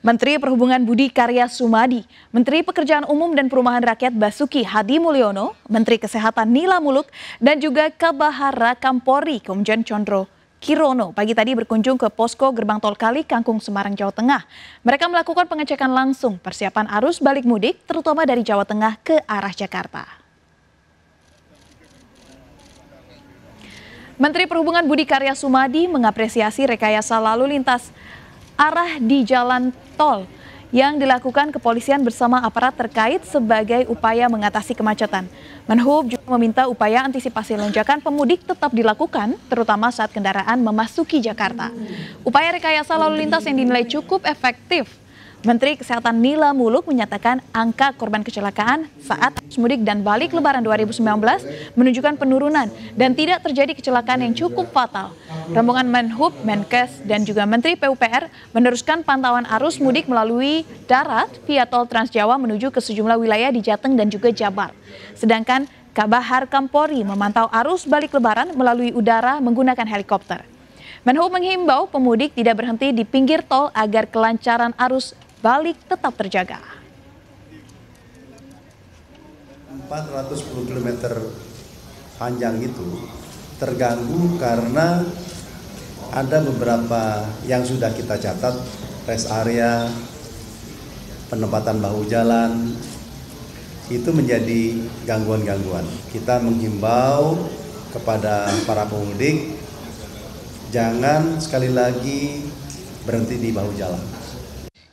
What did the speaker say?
Menteri Perhubungan Budi Karya Sumadi, Menteri Pekerjaan Umum dan Perumahan Rakyat Basuki Hadi Mulyono, Menteri Kesehatan Nila Muluk, dan juga Kabahara Kampori Komjen Condro Kirono pagi tadi berkunjung ke posko gerbang tol Kali Kangkung Semarang Jawa Tengah. Mereka melakukan pengecekan langsung persiapan arus balik mudik terutama dari Jawa Tengah ke arah Jakarta. Menteri Perhubungan Budi Karya Sumadi mengapresiasi rekayasa lalu lintas arah di jalan tol yang dilakukan kepolisian bersama aparat terkait sebagai upaya mengatasi kemacetan. Menhub juga meminta upaya antisipasi lonjakan pemudik tetap dilakukan, terutama saat kendaraan memasuki Jakarta. Upaya rekayasa lalu lintas yang dinilai cukup efektif Menteri Kesehatan Nila Muluk menyatakan angka korban kecelakaan saat mudik dan balik lebaran 2019 menunjukkan penurunan dan tidak terjadi kecelakaan yang cukup fatal. Rombongan Menhub, Menkes, dan juga Menteri PUPR meneruskan pantauan arus mudik melalui darat via tol Transjawa menuju ke sejumlah wilayah di Jateng dan juga Jabar. Sedangkan Kabahar Kampori memantau arus balik lebaran melalui udara menggunakan helikopter. Menhub menghimbau pemudik tidak berhenti di pinggir tol agar kelancaran arus balik tetap terjaga. 410 km panjang itu terganggu karena ada beberapa yang sudah kita catat rest area, penempatan bahu jalan, itu menjadi gangguan-gangguan. Kita menghimbau kepada para pemudik jangan sekali lagi berhenti di bahu jalan.